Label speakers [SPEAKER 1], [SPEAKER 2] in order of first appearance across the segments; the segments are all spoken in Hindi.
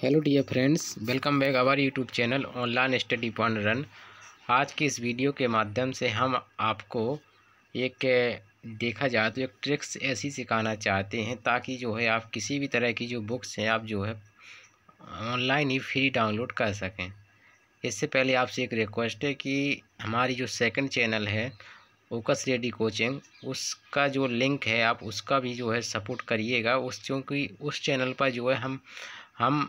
[SPEAKER 1] hello dear friends welcome back our YouTube channel online study पॉन रन आज की इस वीडियो के माध्यम से हम आपको एक देखा जाए तो एक ट्रिक्स ऐसी सिखाना चाहते हैं ताकि जो है आप किसी भी तरह की जो बुक्स हैं आप जो है ऑनलाइन ही फ्री डाउनलोड कर सकें इससे पहले आपसे एक रिक्वेस्ट है कि हमारी जो सेकेंड चैनल है ओकस रेडी कोचिंग उसका जो लिंक है आप उसका भी जो है सपोर्ट करिएगा उस क्योंकि उस चैनल पर जो है हम हम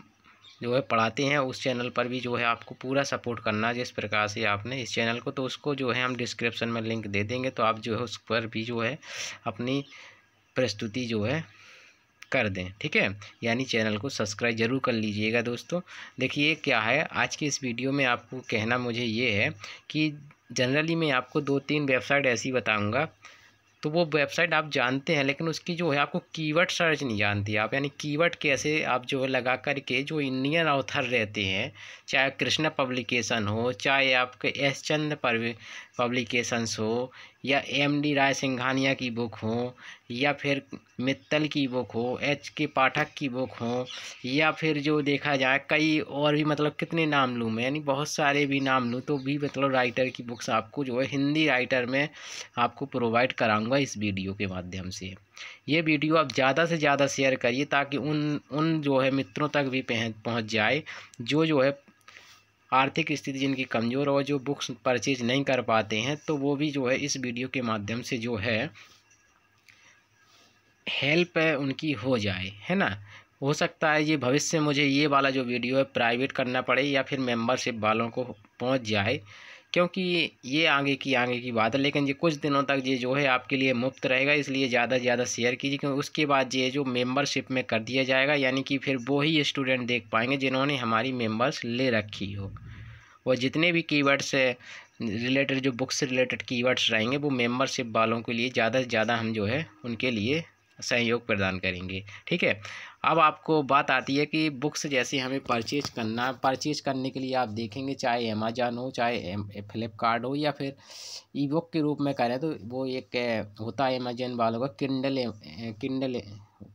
[SPEAKER 1] जो है पढ़ाते हैं उस चैनल पर भी जो है आपको पूरा सपोर्ट करना जिस प्रकार से आपने इस चैनल को तो उसको जो है हम डिस्क्रिप्शन में लिंक दे देंगे तो आप जो है उस पर भी जो है अपनी प्रस्तुति जो है कर दें ठीक है यानी चैनल को सब्सक्राइब जरूर कर लीजिएगा दोस्तों देखिए क्या है आज की इस वीडियो में आपको कहना मुझे ये है कि जनरली मैं आपको दो तीन वेबसाइट ऐसी बताऊँगा तो वो वेबसाइट आप जानते हैं लेकिन उसकी जो है आपको कीवर्ड सर्च नहीं जानती आप यानी कीवर्ड कैसे आप जो है लगा करके जो इंडियन ऑथर रहते हैं चाहे कृष्णा पब्लिकेशन हो चाहे आपके एस चंद पब्लिकेशंस हो या एम डी राय सिंघानिया की बुक हो या फिर मित्तल की बुक हो एच के पाठक की बुक हो या फिर जो देखा जाए कई और भी मतलब कितने नाम लूँ मैं यानी बहुत सारे भी नाम लूँ तो भी मतलब राइटर की बुक्स आपको जो है हिंदी राइटर में आपको प्रोवाइड कराऊंगा इस वीडियो के माध्यम से ये वीडियो आप ज़्यादा से ज़्यादा शेयर करिए ताकि उन उन जो है मित्रों तक भी पहुँच जाए जो जो है आर्थिक स्थिति जिनकी कमज़ोर हो जो बुक्स परचेज नहीं कर पाते हैं तो वो भी जो है इस वीडियो के माध्यम से जो है हेल्प है उनकी हो जाए है ना हो सकता है ये भविष्य में मुझे ये वाला जो वीडियो है प्राइवेट करना पड़े या फिर मेंबरशिप वालों को पहुंच जाए क्योंकि ये आगे की आगे की बात है लेकिन ये कुछ दिनों तक ये जो है आपके लिए मुफ्त रहेगा इसलिए ज़्यादा से ज़्यादा शेयर कीजिए क्योंकि उसके बाद ये जो मेम्बरशिप में कर दिया जाएगा यानी कि फिर वही स्टूडेंट देख पाएंगे जिन्होंने हमारी मेम्बर्स ले रखी हो और जितने भी कीवर्ड्स रिलेटेड जो बुक्स रिलेटेड कीवर्ड्स रहेंगे वो मेम्बरशिप वालों के लिए ज़्यादा से ज़्यादा हम जो है उनके लिए सहयोग प्रदान करेंगे ठीक है अब आपको बात आती है कि बुक्स जैसे हमें परचेज करना परचेज करने के लिए आप देखेंगे चाहे अमेजान हो चाहे फ्लिपकार्ट हो या फिर ई बुक के रूप में करें तो वो एक होता है अमेजन वालों का किंडल किंडल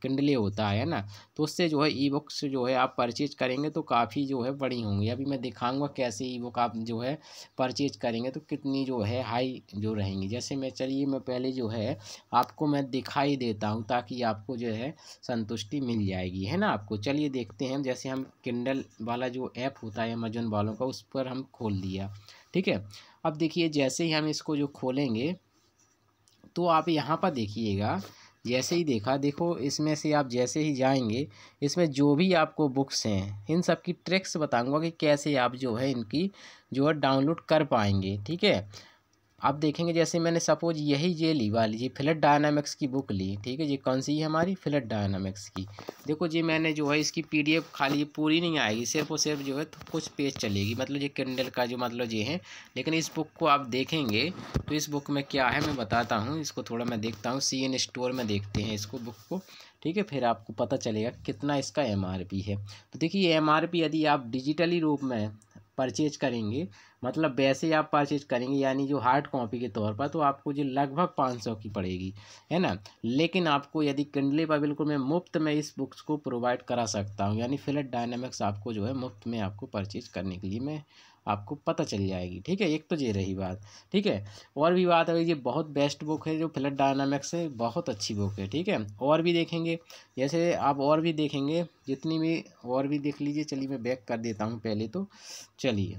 [SPEAKER 1] किंडले होता है ना तो उससे जो है ई बुक्स जो है आप परचेज करेंगे तो काफ़ी जो है बड़ी होंगी अभी मैं दिखाऊंगा कैसे ई बुक आप जो है परचेज करेंगे तो कितनी जो है हाई जो रहेंगी जैसे मैं चलिए मैं पहले जो है आपको मैं दिखाई देता हूँ ताकि आपको जो है संतुष्टि मिल जाए आएगी है ना आपको चलिए देखते हैं जैसे हम किंडल वाला जो ऐप होता है अमेजोन वालों का उस पर हम खोल दिया ठीक है अब देखिए जैसे ही हम इसको जो खोलेंगे तो आप यहाँ पर देखिएगा जैसे ही देखा देखो इसमें से आप जैसे ही जाएंगे इसमें जो भी आपको बुक्स हैं इन सब की ट्रिक्स बताऊंगा कि कैसे आप जो है इनकी जो है डाउनलोड कर पाएंगे ठीक है आप देखेंगे जैसे मैंने सपोज यही ये ली वाली ये फ्लड डायनामिक्स की बुक ली ठीक है ये कौन सी है हमारी फिलट डायनामिक्स की देखो जी मैंने जो है इसकी पीडीएफ खाली पूरी नहीं आएगी सिर्फ और सिर्फ जो है तो कुछ पेज चलेगी मतलब ये किंडल का जो मतलब ये है लेकिन इस बुक को आप देखेंगे तो इस बुक में क्या है मैं बताता हूँ इसको थोड़ा मैं देखता हूँ सी एन स्टोर में देखते हैं इसको बुक को ठीक है फिर आपको पता चलेगा कितना इसका एम है तो देखिए एम यदि आप डिजिटली रूप में परचेज करेंगे मतलब वैसे आप परचेज करेंगे यानी जो हार्ड कॉपी के तौर पर तो आपको जो लगभग पाँच सौ की पड़ेगी है ना लेकिन आपको यदि किंडले पर बिल्कुल मैं मुफ्त में इस बुक्स को प्रोवाइड करा सकता हूँ यानी फिलट डायनामिक्स आपको जो है मुफ्त में आपको परचेज करने के लिए मैं आपको पता चल जाएगी ठीक है एक तो ये रही बात ठीक है और भी बात अगर ये बहुत बेस्ट बुक है जो फ्लड डायनामिक्स है बहुत अच्छी बुक है ठीक है और भी देखेंगे जैसे आप और भी देखेंगे जितनी भी और भी देख लीजिए चलिए मैं बैक कर देता हूँ पहले तो चलिए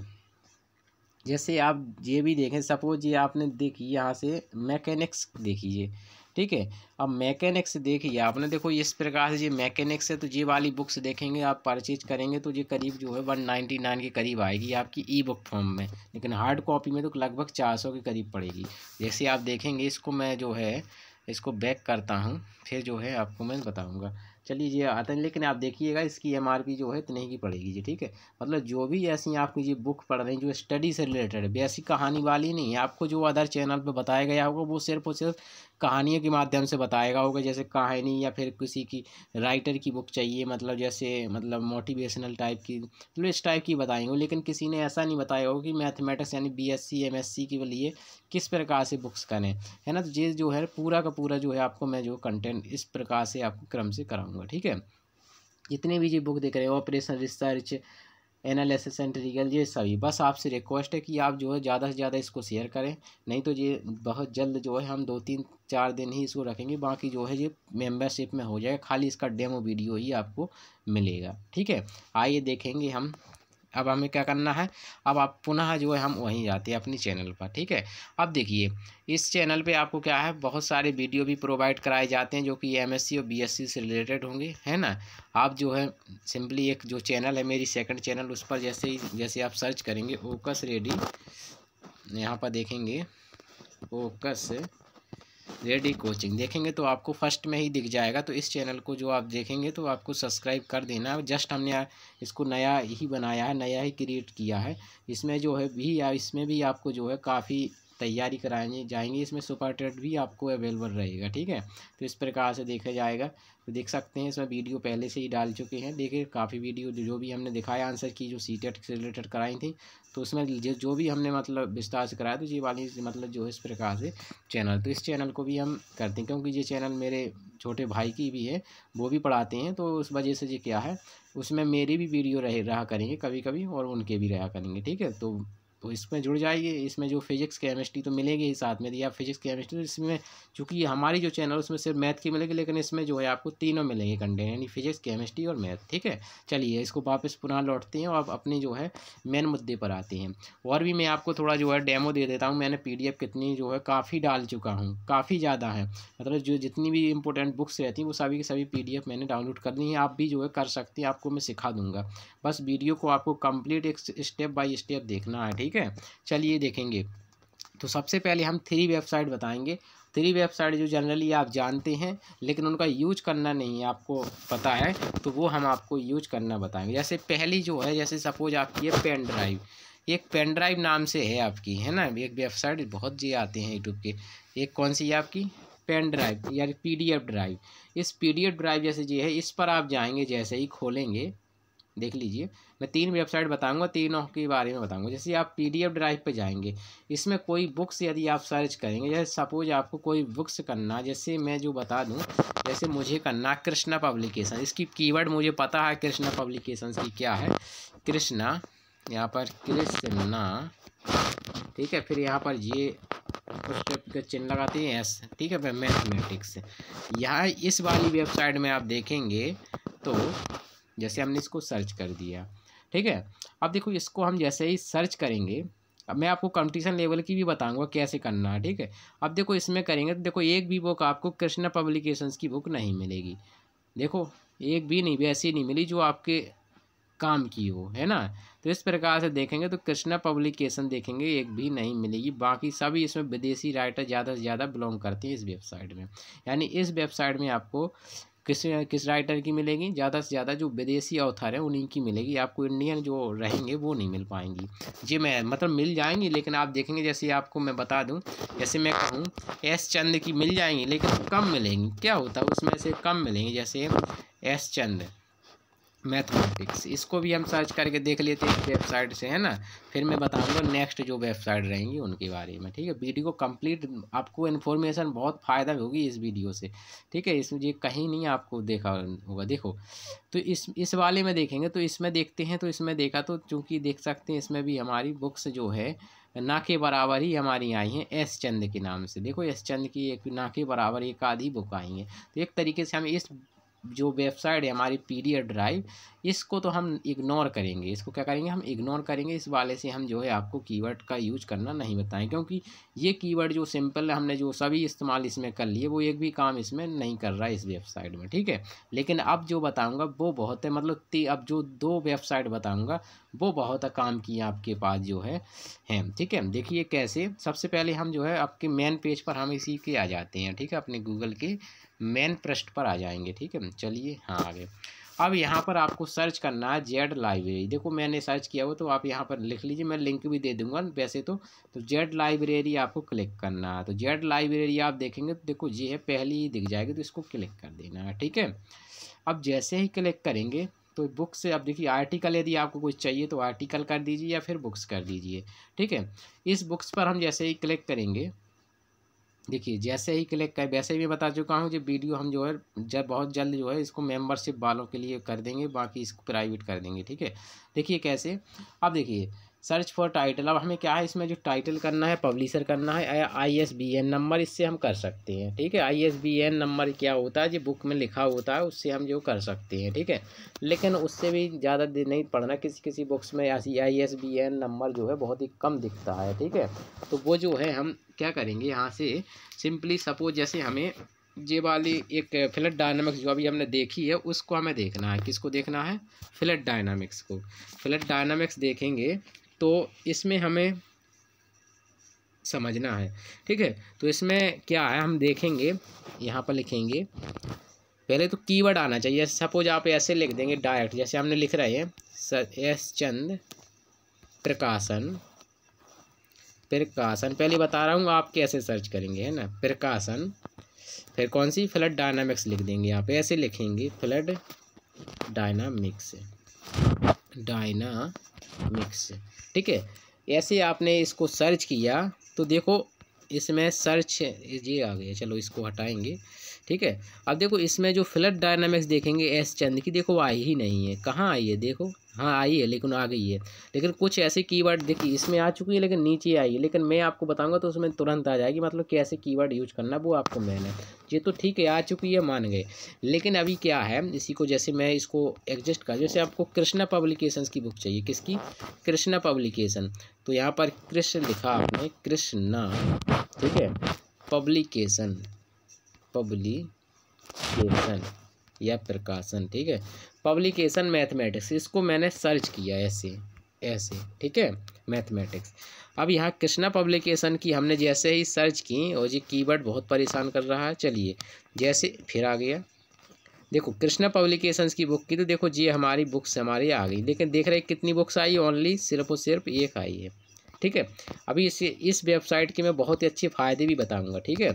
[SPEAKER 1] जैसे आप ये भी देखें सपोज ये आपने देखी यहाँ से मैकेनिक्स देखिए ठीक है अब मैकेनिक्स देखिए आपने देखो इस प्रकार से ये मैकेनिक्स है तो ये वाली बुक्स देखेंगे आप परचेज करेंगे तो ये करीब जो है वन नाइन्टी नाइन के करीब आएगी आपकी ई बुक फॉर्म में लेकिन हार्ड कॉपी में तो लगभग चार सौ के करीब पड़ेगी जैसे आप देखेंगे इसको मैं जो है इसको बैक करता हूँ फिर जो है आपको मैं बताऊँगा चलिए ये आता है लेकिन आप देखिएगा इसकी एम आर पी जो है इतने की पड़ेगी जी ठीक है मतलब जो भी ऐसी आपकी ये बुक पढ़ रही जो स्टडी से रिलेटेड है वैसी कहानी वाली नहीं है आपको जो अदर चैनल पर बताया गया होगा वो सिर्फ और सिर्फ कहानियों के माध्यम से बताएगा होगा जैसे कहानी या फिर किसी की राइटर की बुक चाहिए मतलब जैसे मतलब मोटिवेशनल टाइप की मतलब इस टाइप की बताएंगे लेकिन किसी ने ऐसा नहीं बताया होगा कि मैथमेटिक्स यानी B S C M S C के लिए किस प्रकार से बुक्स करें है ना तो ये जो है पूरा का पूरा जो है आपको मैं जो कंटेंट इस प्रकार से आपको क्रम से कराऊँगा ठीक है जितने भी ये बुक देख रहे हैं operation research analysis and real ये सभी बस आपसे रिक्वेस्ट है कि आप जो है ज़्यादा से ज़्यादा इसको शेयर करें नहीं तो ये बहुत जल्द जो है हम दो तीन चार दिन ही इसको रखेंगे बाकी जो है ये मेम्बरशिप में हो जाएगा खाली इसका डेमो वीडियो ही आपको मिलेगा ठीक है आइए देखेंगे हम अब हमें क्या करना है अब आप पुनः जो है हम वहीं जाते हैं अपनी चैनल पर ठीक है अब देखिए इस चैनल पे आपको क्या है बहुत सारे वीडियो भी प्रोवाइड कराए जाते हैं जो कि एमएससी और बीएससी से रिलेटेड होंगे है ना आप जो है सिंपली एक जो चैनल है मेरी सेकंड चैनल उस पर जैसे ही जैसे आप सर्च करेंगे ओकस रेडी यहाँ पर देखेंगे ओकस रेडी कोचिंग देखेंगे तो आपको फर्स्ट में ही दिख जाएगा तो इस चैनल को जो आप देखेंगे तो आपको सब्सक्राइब कर देना जस्ट हमने इसको नया ही बनाया है नया ही क्रिएट किया है इसमें जो है भी इसमें भी आपको जो है काफ़ी तैयारी कराएंगे जाएंगे इसमें सुपर टेट भी आपको अवेलेबल रहेगा ठीक है तो इस प्रकार से देखा जाएगा तो देख सकते हैं इसमें वीडियो पहले से ही डाल चुके हैं देखिए काफ़ी वीडियो जो भी हमने दिखाया आंसर की जो सी टेट e से रिलेटेड कराई थी तो उसमें जो भी हमने मतलब विस्तार से कराया तो ये वाली मतलब जो है इस प्रकार से चैनल तो इस चैनल को भी हम करते हैं क्योंकि ये चैनल मेरे छोटे भाई की भी है वो भी पढ़ाते हैं तो उस वजह से ये क्या है उसमें मेरी भी वीडियो रहे रहा करेंगे कभी कभी और उनके भी रहा करेंगे ठीक है तो तो इसमें जुड़ जाइए इसमें जो फिजिक्स केमिस्ट्री तो मिलेगी ही साथ में दिया फिजिक्स केमिस्ट्री तो इसमें चूँकि हमारी जो चैनल उसमें सिर्फ मैथ की मिलेगी लेकिन इसमें जो है आपको तीनों मिलेंगे कंटेंट यानी फिजिक्स केमिस्ट्री और मैथ ठीक है चलिए इसको वापस पुनः लौटते हैं और आप अपने जो है मेन मुद्दे पर आते हैं और भी मैं आपको थोड़ा जो है डेमो दे देता हूँ मैंने पी कितनी जो है काफ़ी डाल चुका हूँ काफ़ी ज़्यादा है मतलब जो जितनी भी इंपॉर्टेंट बुक्स रहती हैं वो सभी की सभी पी मैंने डाउनलोड कर ली है आप भी जो है कर सकते हैं आपको मैं सिखा दूँगा बस वीडियो को आपको कम्प्लीट एक स्टेप बाई स्टेप देखना है ठीक ठीक है चलिए देखेंगे तो सबसे पहले हम थ्री वेबसाइट बताएंगे थ्री वेबसाइट जो जनरली आप जानते हैं लेकिन उनका यूज करना नहीं है आपको पता है तो वो हम आपको यूज करना बताएंगे जैसे पहली जो है जैसे सपोज आपकी है पेन ड्राइव एक पेन ड्राइव नाम से है आपकी है ना एक वेबसाइट बहुत जी आते हैं यूट्यूब के एक कौन सी है आपकी पेन ड्राइव यानी पी ड्राइव इस पी ड्राइव जैसे जी है इस पर आप जाएंगे जैसे ही खोलेंगे देख लीजिए मैं तीन वेबसाइट बताऊंगा तीनों के बारे में बताऊंगा जैसे आप पीडीएफ ड्राइव पे जाएंगे इसमें कोई बुक्स यदि आप सर्च करेंगे जैसे सपोज आपको कोई बुक्स करना जैसे मैं जो बता दूं जैसे मुझे करना कृष्णा पब्लिकेशन इसकी कीवर्ड मुझे पता है कृष्णा पब्लिकेशन की क्या है कृष्णा यहाँ पर कृष्णा ठीक है फिर यहाँ पर ये उस टाइप का चिन्ह लगाते हैं एस ठीक है मैथमेटिक्स यहाँ इस वाली वेबसाइट में आप देखेंगे तो जैसे हमने इसको सर्च कर दिया ठीक है अब देखो इसको हम जैसे ही सर्च करेंगे अब मैं आपको कंपटीशन लेवल की भी बताऊंगा कैसे करना है ठीक है अब देखो इसमें करेंगे तो देखो एक भी बुक आपको कृष्णा पब्लिकेशंस की बुक नहीं मिलेगी देखो एक भी नहीं भी ऐसी नहीं मिली जो आपके काम की हो है ना तो इस प्रकार से देखेंगे तो कृष्णा पब्लिकेशन देखेंगे एक भी नहीं मिलेगी बाकी सभी इसमें विदेशी राइटर ज़्यादा से ज़्यादा बिलोंग करते हैं इस वेबसाइट में यानी इस वेबसाइट में आपको किस किस राइटर की मिलेगी ज़्यादा से ज़्यादा जो विदेशी ऑथर है उन्हीं की मिलेगी आपको इंडियन जो रहेंगे वो नहीं मिल पाएंगी जी मैं मतलब मिल जाएंगी लेकिन आप देखेंगे जैसे आपको मैं बता दूँ जैसे मैं कहूँ एस चंद की मिल जाएंगी लेकिन कम मिलेंगी क्या होता है उसमें से कम मिलेंगी जैसे एस चंद मैथमेटिक्स इसको भी हम सर्च करके देख लेते हैं वेबसाइट से है ना फिर मैं बताऊंगा नेक्स्ट जो वेबसाइट रहेंगी उनके बारे में ठीक है वीडियो कंप्लीट आपको इन्फॉर्मेशन बहुत फ़ायदा होगी इस वीडियो से ठीक है इसमें ये कहीं नहीं आपको देखा होगा देखो तो इस इस वाले में देखेंगे तो इसमें देखते हैं तो इसमें देखा तो चूँकि देख सकते हैं इसमें भी हमारी बुक्स जो है ना के बराबर ही हमारी आई हैं एस चंद के नाम से देखो एस चंद की एक ना के बराबर एक आधी बुक आई है तो एक तरीके से हम इस जो वेबसाइट है हमारी पीडीएफ ड्राइव इसको तो हम इग्नोर करेंगे इसको क्या करेंगे हम इग्नोर करेंगे इस वाले से हम जो है आपको कीवर्ड का यूज करना नहीं बताएं क्योंकि ये कीवर्ड जो सिंपल है हमने जो सभी इस्तेमाल इसमें कर लिए वो एक भी काम इसमें नहीं कर रहा है इस वेबसाइट में ठीक है लेकिन अब जो बताऊँगा वो बहुत है मतलब अब जो दो वेबसाइट बताऊँगा वो बहुत काम किए आपके पास जो है हैं ठीक है देखिए कैसे सबसे पहले हम जो है आपके मेन पेज पर हम इसी के आ जाते हैं ठीक है अपने गूगल के मेन पृष्ठ पर आ जाएंगे ठीक है चलिए हाँ आगे अब यहाँ पर आपको सर्च करना है जेड लाइब्रेरी देखो मैंने सर्च किया हुआ तो आप यहाँ पर लिख लीजिए मैं लिंक भी दे दूंगा वैसे तो तो जेड लाइब्रेरी आपको क्लिक करना है तो जेड लाइब्रेरी आप देखेंगे तो देखो ये है पहली ही दिख जाएगी तो इसको क्लिक कर देना है ठीक है अब जैसे ही क्लिक करेंगे तो बुक से अब देखिए आर्टिकल यदि आपको कुछ चाहिए तो आर्टिकल कर दीजिए या फिर बुक्स कर दीजिए ठीक है इस बुक्स पर हम जैसे ही क्लिक करेंगे देखिए जैसे ही क्लिक कर वैसे भी बता चुका हूँ जो वीडियो हम जो है जब बहुत जल्द जो है इसको मेंबरशिप वालों के लिए कर देंगे बाकी इसको प्राइवेट कर देंगे ठीक है देखिए कैसे अब देखिए सर्च फॉर टाइटल अब हमें क्या है इसमें जो टाइटल करना है पब्लिशर करना है या I S B N number इससे हम कर सकते हैं ठीक है I S B N number क्या होता है जो बुक में लिखा होता है उससे हम जो कर सकते हैं ठीक है लेकिन उससे भी ज़्यादा नहीं पढ़ना किसी किसी बुक्स में ऐसी I S B N number जो है बहुत ही कम दिखता है ठीक है तो वो जो है हम क्या करेंगे यहाँ से सिंपली सपोज जैसे हमें जे वाली एक फ्लड डायनामिक्स जो अभी हमने देखी है उसको हमें देखना है किसको देखना है फ्लड डायनामिक्स को फ्लड डायनामिक्स देखेंगे तो इसमें हमें समझना है ठीक है तो इसमें क्या है हम देखेंगे यहाँ पर लिखेंगे पहले तो कीवर्ड आना चाहिए सपोज आप ऐसे लिख देंगे डायरेक्ट जैसे हमने लिख रहे हैं एस चंद प्रकाशन प्रकाशन पहले बता रहा हूँ आप कैसे सर्च करेंगे है ना प्रकाशन फिर कौन सी फ्लड डायनामिक्स लिख देंगे आप ऐसे लिखेंगे फ्लड डायनामिक्स डायनामिक्स ठीक है ऐसे आपने इसको सर्च किया तो देखो इसमें सर्च ये आ गया चलो इसको हटाएंगे ठीक है अब देखो इसमें जो फ्लड डायनामिक्स देखेंगे एस चंद की देखो आई ही नहीं है कहाँ आई है देखो हाँ आई है लेकिन आ गई है लेकिन कुछ ऐसे कीवर्ड देखिए इसमें आ चुकी है लेकिन नीचे आई है लेकिन मैं आपको बताऊंगा तो उसमें तुरंत आ जाएगी मतलब कैसे कीवर्ड यूज करना वो आपको मैंने ये तो ठीक है आ चुकी है मान गए लेकिन अभी क्या है इसी को जैसे मैं इसको एडजस्ट कर जैसे आपको कृष्णा पब्लिकेशन की बुक चाहिए किसकी कृष्णा पब्लिकेशन तो यहाँ पर कृष्ण लिखा आपने कृष्णा ठीक है पब्लिकेशन पब्लिकेशन या प्रकाशन ठीक है पब्लिकेशन मैथमेटिक्स इसको मैंने सर्च किया ऐसे ऐसे ठीक है मैथमेटिक्स अब यहाँ कृष्णा पब्लिकेशन की हमने जैसे ही सर्च की और जी कीवर्ड बहुत परेशान कर रहा है चलिए जैसे फिर आ गया देखो कृष्णा पब्लिकेशंस की बुक की तो देखो जी हमारी बुक्स हमारी आ गई लेकिन देख रहे कितनी बुक्स आई ओनली सिर्फ और सिर्फ एक आई है ठीक है अभी इस इस वेबसाइट के मैं बहुत ही अच्छे फ़ायदे भी बताऊंगा ठीक है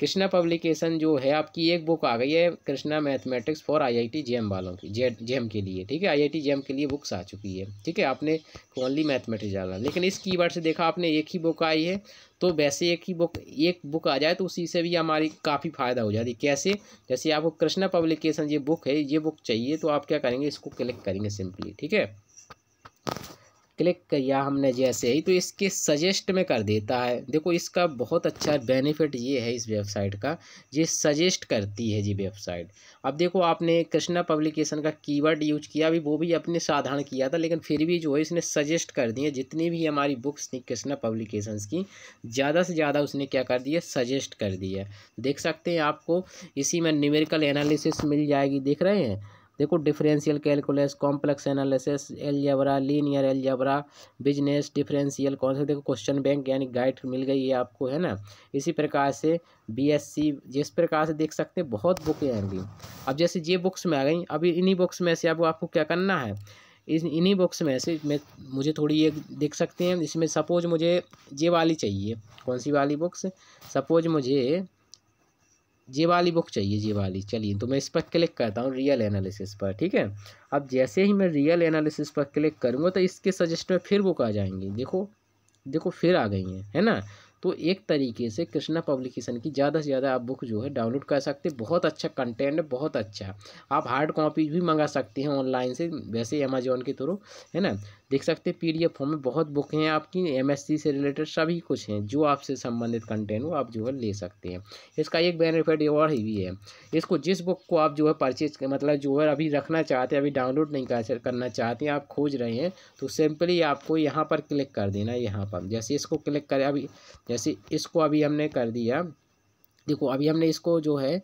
[SPEAKER 1] कृष्णा पब्लिकेशन जो है आपकी एक बुक आ गई है Krishna mathematics for IIT J M वालों की जे जेएम के लिए ठीक है आईआईटी जेएम के लिए बुक्स आ चुकी है ठीक है आपने ओनली मैथमेटिक्स डाला लेकिन इस कीवर्ड से देखा आपने एक ही बुक आई है तो वैसे एक ही बुक एक बुक आ जाए तो उसी से भी हमारी काफ़ी फ़ायदा हो जाती है कैसे जैसे आपको कृष्णा पब्लिकेशन ये बुक है ये बुक चाहिए तो आप क्या करेंगे इसको क्लिक करेंगे सिंपली ठीक है क्लिक किया हमने जैसे ही तो इसके सजेस्ट में कर देता है देखो इसका बहुत अच्छा बेनिफिट ये है इस वेबसाइट का ये सजेस्ट करती है जी वेबसाइट अब देखो आपने कृष्णा पब्लिकेशन का कीवर्ड यूज किया अभी वो भी अपने साधारण किया था लेकिन फिर भी जो है इसने सजेस्ट कर दिए जितनी भी हमारी बुक्स थी कृष्णा पब्लिकेशन की ज़्यादा से ज़्यादा उसने क्या कर दिया सजेस्ट कर दिया देख सकते हैं आपको इसी में न्यूमेरिकल एनालिसिस मिल जाएगी देख रहे हैं देखो differential calculus complex analysis algebra linear algebra business differential कौन सा देखो क्वेश्चन बैंक यानी गाइड मिल गई है आपको है ना इसी प्रकार से बीएससी जिस प्रकार से देख सकते हैं बहुत बुकें हैं अभी अब जैसे ये बुक्स में आ गई अभी इन्हीं बुक्स में से अब आपको क्या करना है इस इन्हीं बुक्स में से मैं मुझे थोड़ी ये देख सकते हैं इसमें सपोज मुझे ये वाली चाहिए कौन सी वाली बुक्स सपोज मुझे ये वाली बुक चाहिए ये वाली चलिए तो मैं इस पर क्लिक करता हूँ रियल एनालिसिस पर ठीक है अब जैसे ही मैं रियल एनालिसिस पर क्लिक करूँगा तो इसके सजेस्ट में फिर बुक आ जाएंगी देखो देखो फिर आ गई हैं है ना तो एक तरीके से कृष्णा पब्लिकेशन की ज़्यादा से ज़्यादा आप बुक जो है डाउनलोड कर सकते हैं बहुत अच्छा कंटेंट है बहुत अच्छा आप हार्ड कॉपी भी मंगा सकते हैं ऑनलाइन से वैसे अमेजोन के थ्रू है ना देख सकते हैं पीडीएफ फॉर्म में बहुत बुक हैं आपकी एमएससी से रिलेटेड सभी कुछ हैं जो आपसे संबंधित कंटेंट हो आप जो है ले सकते हैं इसका एक बेनिफिट और ही भी है इसको जिस बुक को आप जो है परचेज मतलब जो है अभी रखना चाहते हैं अभी डाउनलोड नहीं करना चाहते हैं आप खोज रहे हैं तो सिंपली आपको यहाँ पर क्लिक कर देना है यहाँ पर जैसे इसको क्लिक करें अभी जैसे इसको अभी हमने कर दिया देखो अभी हमने इसको जो है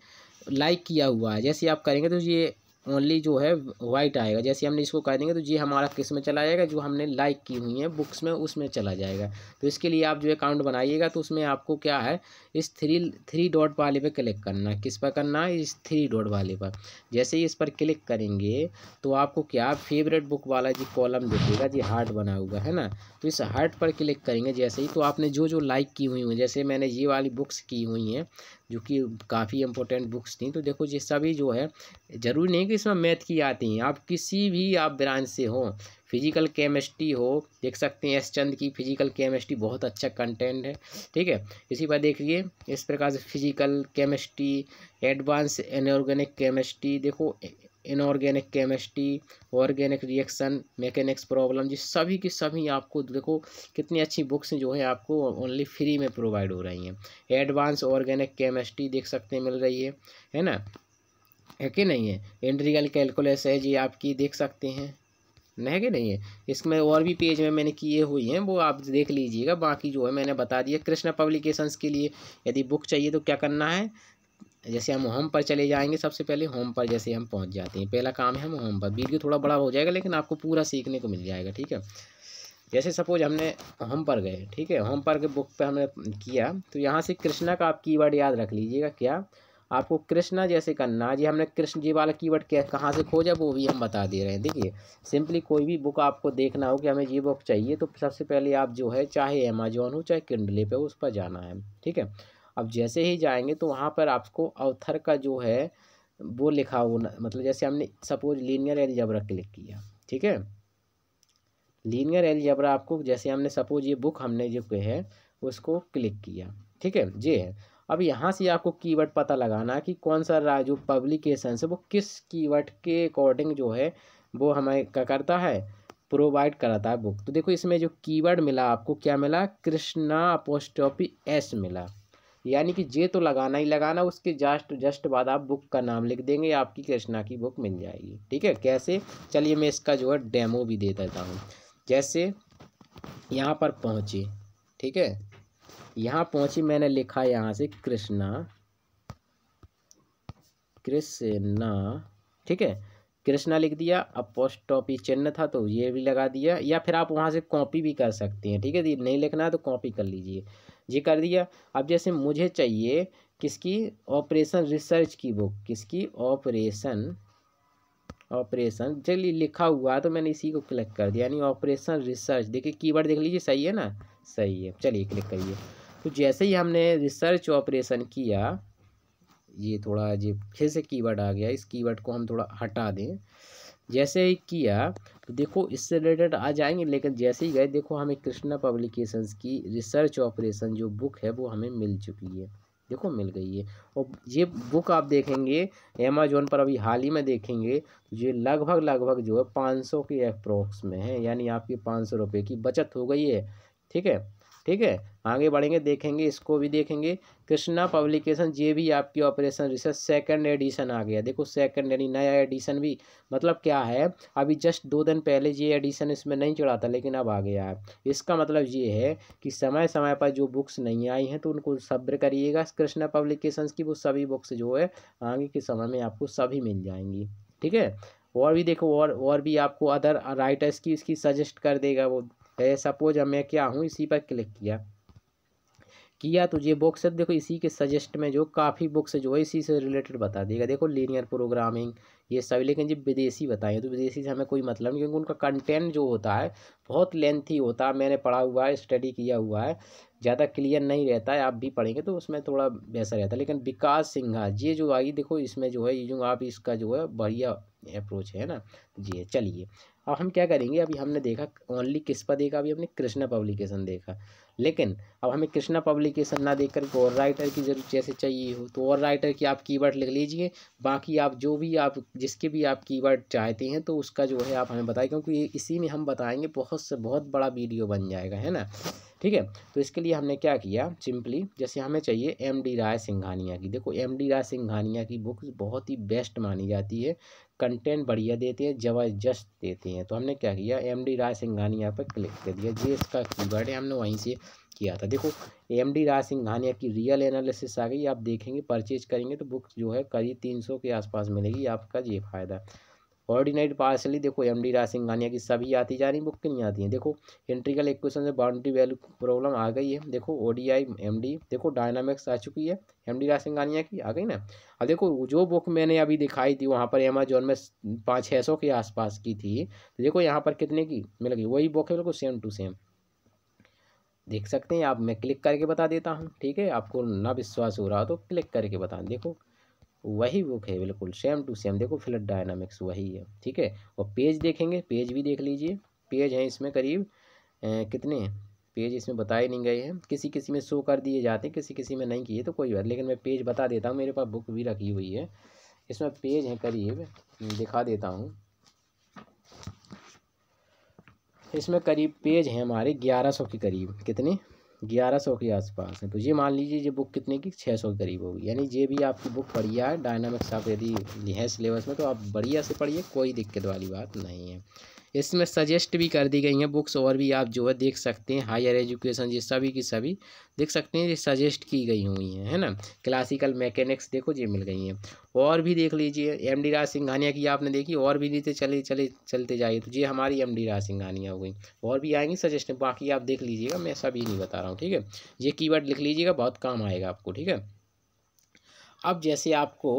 [SPEAKER 1] लाइक किया हुआ है जैसे आप करेंगे तो ये ओनली जो है वाइट आएगा जैसे हमने इसको कह देंगे तो ये हमारा किस में चला जाएगा जो हमने लाइक की हुई है बुक्स में उसमें चला जाएगा तो इसके लिए आप जो अकाउंट बनाइएगा तो उसमें आपको क्या है इस थ्री थ्री डॉट वाले पे क्लिक करना है किस पर करना है इस थ्री डॉट वाले पर जैसे ही इस पर क्लिक करेंगे तो आपको क्या फेवरेट बुक वाला जी कॉलम देखेगा जी हार्ट बना हुआ है ना तो इस हार्ट पर क्लिक करेंगे जैसे ही तो आपने जो जो लाइक की हुई हैं जैसे मैंने ये वाली बुक्स की हुई हैं जो कि काफ़ी इंपॉर्टेंट बुक्स थी तो देखो ये सभी जो है ज़रूरी नहीं कि इसमें मैथ की आती हैं आप किसी भी आप ब्रांच से हो फिजिकल केमिस्ट्री हो देख सकते हैं एस चंद की फिजिकल केमिस्ट्री बहुत अच्छा कंटेंट है ठीक है इसी पर देखिए इस प्रकार से physical chemistry advance inorganic chemistry देखो inorganic chemistry organic reaction mechanics problem जी सभी की सभी आपको देखो कितनी अच्छी बुक्स जो है आपको ओनली फ्री में प्रोवाइड हो रही हैं एडवांस ऑर्गेनिक केमिस्ट्री देख सकते हैं मिल रही है है ना है कि नहीं है इंड्रियल कैलकुलस है जी आपकी देख सकते हैं है कि नहीं है इसमें और भी पेज में मैंने किए हुए हैं वो आप देख लीजिएगा बाकी जो है मैंने बता दिया कृष्णा पब्लिकेशंस के लिए यदि बुक चाहिए तो क्या करना है जैसे हम होम पर चले जाएंगे सबसे पहले होम पर जैसे हम पहुंच जाते हैं पहला काम है हम होम पर वीडियो थोड़ा बड़ा हो जाएगा लेकिन आपको पूरा सीखने को मिल जाएगा ठीक है जैसे सपोज हमने होम पर गए ठीक है होम पर के बुक पे हमने किया तो यहाँ से कृष्णा का आप कीवर्ड याद रख लीजिएगा क्या आपको कृष्णा जैसे करना जी हमने कृष्ण जी वाला की क्या कहाँ से खोजा वो भी हम बता दे रहे हैं देखिए सिंपली कोई भी बुक आपको देखना हो कि हमें ये बुक चाहिए तो सबसे पहले आप जो है चाहे अमेजोन हो चाहे किंडले पे हो उस पर जाना है ठीक है अब जैसे ही जाएंगे तो वहाँ पर आपको अवथर का जो है वो लिखा होना मतलब जैसे हमने सपोज लीनियर जबरा क्लिक किया ठीक है लीनियर जबरा आपको जैसे हमने सपोज ये बुक हमने जो है उसको क्लिक किया ठीक है जी है अब यहाँ से आपको कीवर्ड पता लगाना है कि कौन सा जो पब्लिकेशन है वो किस कीवर्ड के अकॉर्डिंग जो है वो हमें क्या करता है प्रोवाइड कराता है बुक तो देखो इसमें जो कीवर्ड मिला आपको क्या मिला कृष्णा पोस्टॉपी एस मिला यानी कि जे तो लगाना ही लगाना उसके जस्ट जस्ट बाद आप बुक का नाम लिख देंगे आपकी कृष्णा की बुक मिल जाएगी ठीक है कैसे चलिए मैं इसका जो है डेमो भी दे देता हूँ जैसे यहाँ पर पहुँचे ठीक है यहाँ पहुँची मैंने लिखा यहाँ से कृष्णा कृष्णा ठीक है कृष्णा लिख दिया अब पोस्ट टॉपी चिन्ह था तो ये भी लगा दिया या फिर आप वहाँ से कॉपी भी कर सकते हैं ठीक है नहीं लिखना है तो कॉपी कर लीजिए ये कर दिया अब जैसे मुझे चाहिए किसकी ऑपरेशन रिसर्च की बुक किसकी ऑपरेशन ऑपरेशन चलिए लिखा हुआ तो मैंने इसी को क्लिक कर दिया यानी ऑपरेशन रिसर्च देखिए कीवर्ड देख लीजिए सही है ना सही है चलिए क्लिक करिए तो जैसे ही हमने रिसर्च ऑपरेशन किया ये थोड़ा जी फिर से कीवर्ड आ गया इस कीवर्ड को हम थोड़ा हटा दें जैसे ही किया तो देखो इससे रिलेटेड आ जाएंगे लेकिन जैसे ही गए देखो हमें कृष्णा पब्लिकेशंस की रिसर्च ऑपरेशन जो बुक है वो हमें मिल चुकी है देखो मिल गई है और ये बुक आप देखेंगे अमेजोन पर अभी हाल ही में देखेंगे तो ये लगभग लगभग जो है पाँच सौ के अप्रोक्स में है यानी आपकी पाँच सौ रुपये की बचत हो गई है ठीक है ठीक है आगे बढ़ेंगे देखेंगे इसको भी देखेंगे कृष्णा पब्लिकेशन ये भी आपकी ऑपरेशन रिसर्च सेकंड एडिशन आ गया देखो सेकंड यानी नया एडिशन भी मतलब क्या है अभी जस्ट दो दिन पहले ये एडिशन इसमें नहीं चढ़ा था लेकिन अब आ गया है इसका मतलब ये है कि समय समय पर जो बुक्स नहीं आई हैं तो उनको सब्र करिएगा कृष्णा पब्लिकेशन की वो सभी बुक्स जो है आगे के समय में आपको सभी मिल जाएंगी ठीक है और भी देखो और और भी आपको अदर राइटर्स की इसकी सजेस्ट कर देगा वो सपोज अब मैं क्या हूँ इसी पर क्लिक किया किया तो ये बुक्स देखो इसी के सजेस्ट में जो काफ़ी बुक्स जो है इसी से रिलेटेड बता देगा देखो लीनियर प्रोग्रामिंग ये सभी लेकिन जी विदेशी बताएं तो विदेशी से हमें कोई मतलब नहीं क्योंकि उनका कंटेंट जो होता है बहुत लेंथी होता है मैंने पढ़ा हुआ है स्टडी किया हुआ है ज़्यादा क्लियर नहीं रहता है आप भी पढ़ेंगे तो उसमें थोड़ा बेहसर रहता है लेकिन विकास सिंघा ये जो आई देखो इसमें जो है ये जो आप इसका जो है बढ़िया अप्रोच है ना जी चलिए अब हम क्या करेंगे अभी हमने देखा ओनली किस पर देखा अभी हमने कृष्णा पब्लिकेशन देखा लेकिन अब हमें कृष्णा पब्लिकेशन ना देखकर और राइटर की जरूरत जैसे चाहिए हो तो और राइटर की आप कीवर्ड लिख लीजिए बाकी आप जो भी आप जिसके भी आप कीवर्ड चाहते हैं तो उसका जो है आप हमें बताएं क्योंकि इसी में हम बताएंगे बहुत से बहुत बड़ा वीडियो बन जाएगा है ना ठीक है तो इसके लिए हमने क्या किया सिंपली जैसे हमें चाहिए एम डी राय सिंघानिया की देखो एम डी राय सिंघानिया की बुक बहुत ही बेस्ट मानी जाती है कंटेंट बढ़िया देते हैं ज़बरदस्त देते हैं तो हमने क्या किया एम डी राय सिंघानी यहाँ पर क्लिक कर दिया जी इसका कीवर्ड है हमने वहीं से किया था देखो एम डी राय सिंघानिया की रियल एनालिसिस आ गई आप देखेंगे परचेज करेंगे तो बुक जो है करीब तीन सौ के आसपास मिलेगी आपका ये फ़ायदा ऑर्डिनेट पार्सली देखो एम डी राशि गानिया की सभी आती जा रही बुक की नहीं आती है देखो इंट्रिकल इक्वेशन से बाउंड्री वैल्यू प्रॉब्लम आ गई है देखो ओडीआई एमडी देखो डायनामिक्स आ चुकी है एम डी रासिंगानिया की आ गई ना अब देखो जो बुक मैंने अभी दिखाई थी वहाँ पर अमेजोन में पाँच छः सौ के आसपास की थी तो देखो यहाँ पर कितने की मिल गई वही बुक है बिल्कुल सेम टू सेम देख सकते हैं आप मैं क्लिक करके बता देता हूँ ठीक है आपको ना विश्वास हो रहा हो तो क्लिक करके बता देखो वही बुक है बिल्कुल सेम टू सेम देखो फ्लड डायनामिक्स वही है ठीक है और पेज देखेंगे पेज भी देख लीजिए पेज हैं इसमें करीब ए, कितने पेज इसमें बताए नहीं गए हैं किसी किसी में शो कर दिए जाते हैं किसी किसी में नहीं किए तो कोई बात लेकिन मैं पेज बता देता हूँ मेरे पास बुक भी रखी हुई है इसमें पेज है करीब दिखा देता हूँ इसमें करीब पेज हैं हमारे ग्यारह सौ के करीब कितने ग्यारह सौ के आसपास है तो ये मान लीजिए ये बुक कितने की छः सौ के करीब होगी यानी ये भी आपकी बुक बढ़िया है डायनामिक्स आप यदि है सिलेबस में तो आप बढ़िया से पढ़िए कोई दिक्कत वाली बात नहीं है इसमें सजेस्ट भी कर दी गई हैं बुक्स और भी आप जो है देख सकते हैं हायर एजुकेशन ये सभी की सभी देख सकते हैं ये सजेस्ट की गई हुई हैं है ना क्लासिकल मैकेनिक्स देखो ये मिल गई हैं और भी देख लीजिए एम डी राज सिंघानिया की आपने देखी और भी नीचे चले चले चलते जाइए तो ये हमारी एम डी राज सिंघानिया हो गई और भी आएंगी सजेस्ट बाकी आप देख लीजिएगा मैं सभी नहीं बता रहा हूँ ठीक है ये की लिख लीजिएगा बहुत काम आएगा आपको ठीक है अब जैसे आपको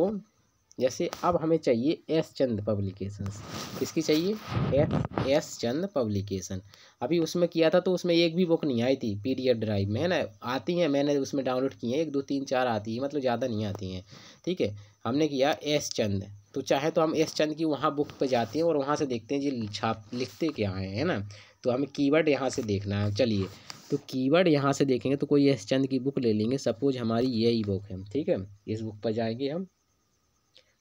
[SPEAKER 1] जैसे अब हमें चाहिए एस चंद पब्लिकेशंस किसकी चाहिए एफ एस चंद पब्लिकेशन अभी उसमें किया था तो उसमें एक भी बुक नहीं आई थी पीडीएफ ड्राइव में है ना आती हैं मैंने उसमें डाउनलोड की हैं एक दो तीन चार आती हैं मतलब ज़्यादा नहीं आती हैं ठीक है हमने किया एस चंद तो चाहे तो हम एस चंद की वहाँ बुक पर जाते हैं और वहाँ से देखते हैं जी छाप लिखते क्या हैं है ना तो हमें वर्ड यहाँ से देखना है चलिए तो कीवर्ड यहाँ से देखेंगे तो कोई एस चंद की बुक ले लेंगे सपोज हमारी यही बुक है ठीक है इस बुक पर जाएंगे हम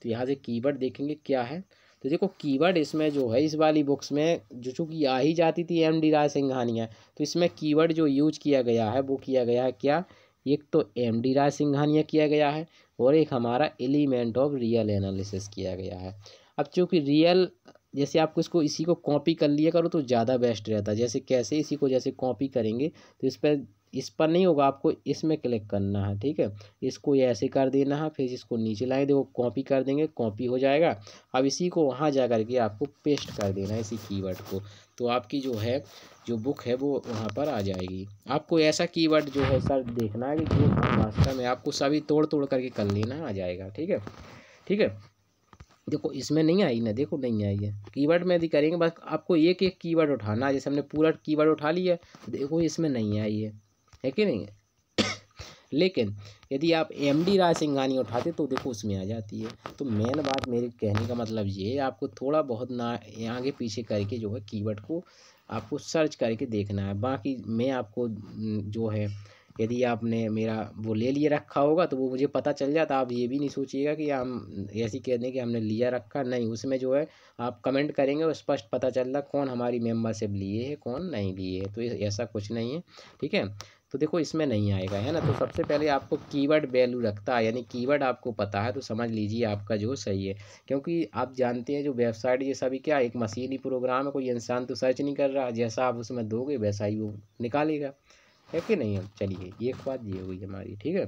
[SPEAKER 1] तो यहाँ से कीवर्ड देखेंगे क्या है तो देखो कीवर्ड इसमें जो है इस वाली बुक्स में जो चूँकि आ ही जाती थी एम डी राय सिंघानिया तो इसमें कीवर्ड जो यूज किया गया है वो किया गया है क्या एक तो एम डी राय सिंघानिया किया गया है और एक हमारा एलिमेंट ऑफ रियल एनालिसिस किया गया है अब चूँकि रियल जैसे आपको इसको इसी को कॉपी कर लिया करो तो ज़्यादा बेस्ट रहता है जैसे कैसे इसी को जैसे कॉपी करेंगे तो इस पर इस पर नहीं होगा आपको इसमें क्लिक करना है ठीक है इसको ये ऐसे कर देना है फिर इसको नीचे लाए देखो कॉपी कर देंगे कॉपी हो जाएगा अब इसी को वहाँ जा कर के आपको पेस्ट कर देना है इसी कीवर्ड को तो आपकी जो है जो बुक है वो वहाँ पर आ जाएगी आपको ऐसा कीवर्ड जो है सर देखना है कि वास्तव में आपको सभी तोड़ तोड़ करके कर लेना आ जाएगा ठीक है ठीक है देखो इसमें नहीं आई ना देखो नहीं आई है कीवर्ड में यदि करेंगे बस आपको एक एक कीवर्ड उठाना है जैसे हमने पूरा कीवर्ड उठा लिया देखो इसमें नहीं आई है है कि नहीं लेकिन यदि आप एम डी राय सिंघानी उठाते तो देखो उसमें आ जाती है तो मेन बात मेरे कहने का मतलब ये है आपको थोड़ा बहुत ना आगे पीछे करके जो है कीवर्ड को आपको सर्च करके देखना है बाकी मैं आपको जो है यदि आपने मेरा वो ले लिए रखा होगा तो वो मुझे पता चल जाता आप ये भी नहीं सोचिएगा कि हम ऐसी कह दें कि हमने लिया रखा नहीं उसमें जो है आप कमेंट करेंगे और स्पष्ट पता चल रहा कौन हमारी मेम्बरशिप लिए है कौन नहीं लिए है तो ऐसा कुछ नहीं है ठीक है तो देखो इसमें नहीं आएगा है ना तो सबसे पहले आपको कीवर्ड वैल्यू रखता है यानी कीवर्ड आपको पता है तो समझ लीजिए आपका जो सही है क्योंकि आप जानते हैं जो वेबसाइट ये सभी क्या एक मशीनी प्रोग्राम है कोई इंसान तो सर्च नहीं कर रहा जैसा आप उसमें दोगे वैसा ही वो निकालेगा है कि नहीं चलिए एक बात ये हुई हमारी ठीक है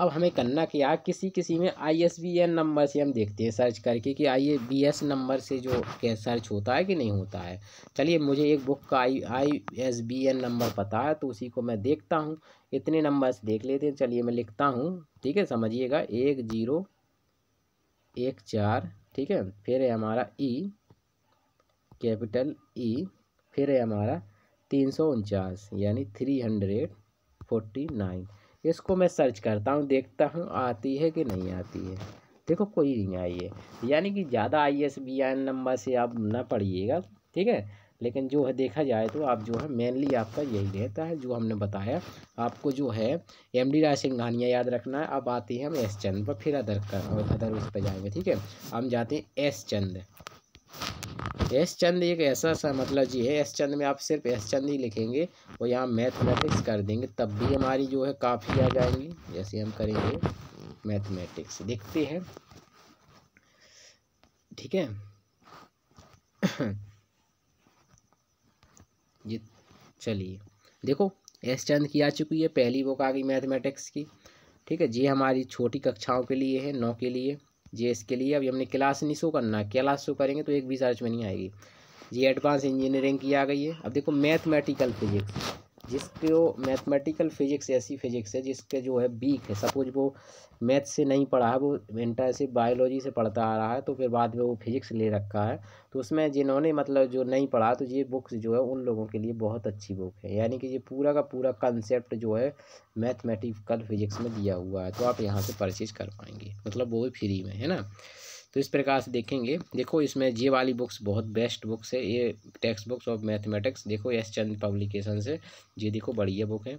[SPEAKER 1] अब हमें करना क्या किसी किसी में I S B N number से हम देखते हैं सर्च करके कि आई बी एस नंबर से जो क्या सर्च होता है कि नहीं होता है चलिए मुझे एक बुक का I I S B N number पता है तो उसी को मैं देखता हूँ इतने नंबर से देख लेते हैं चलिए मैं लिखता हूँ ठीक है समझिएगा एक जीरो एक चार ठीक है फिर है हमारा E e, capital E e, फिर है हमारा तीन सौ उनचास यानी थ्री हंड्रेड फोर्टी नाइन इसको मैं सर्च करता हूँ देखता हूँ आती है कि नहीं आती है देखो कोई नहीं आई है यानी कि ज़्यादा I S B N number से आप ना पढ़िएगा ठीक है लेकिन जो है देखा जाए तो आप जो है मेनली आपका यही रहता है जो हमने बताया आपको जो है एम डी राय सिंघानिया याद रखना है अब आती है हम एस चंद पर फिर अदर कर अदर उस पर जाएंगे ठीक है हम जाते हैं एस चंद एस चंद एक ऐसा सा मतलब जी है एस चंद में आप सिर्फ एस चंद ही लिखेंगे और यहाँ मैथमेटिक्स कर देंगे तब भी हमारी जो है काफ़ी आ जाएंगी जैसे हम करेंगे मैथमेटिक्स देखते हैं ठीक है ये चलिए देखो एस चंद की आ चुकी है पहली बुक आ गई मैथमेटिक्स की ठीक है जी हमारी छोटी कक्षाओं के लिए है नौ के लिए जे एस के लिए अभी हमने क्लास नहीं शो करना क्लास शो करेंगे तो एक भी सर्च में नहीं आएगी जी एडवांस इंजीनियरिंग की आ गई है अब देखो मैथमेटिकल फिजिक्स जिसको मैथमेटिकल फिजिक्स ऐसी फिजिक्स है जिसके जो है वीक है सपोज वो मैथ से नहीं पढ़ा है वो इंटर से बायोलॉजी से पढ़ता आ रहा है तो फिर बाद में वो फिजिक्स ले रखा है तो उसमें जिन्होंने मतलब जो नहीं पढ़ा तो ये बुक्स जो है उन लोगों के लिए बहुत अच्छी बुक है यानी कि ये पूरा का पूरा कंसेप्ट जो है मैथमेटिकल फिजिक्स में दिया हुआ है तो आप यहाँ से परचेज कर पाएंगे मतलब वो भी फ्री में है ना तो इस प्रकार से देखेंगे देखो इसमें जे वाली बुक्स बहुत बेस्ट बुक्स है ये टेक्स्ट बुक्स ऑफ मैथमेटिक्स देखो एस चंद पब्लिकेशन से ये देखो बढ़िया बुक है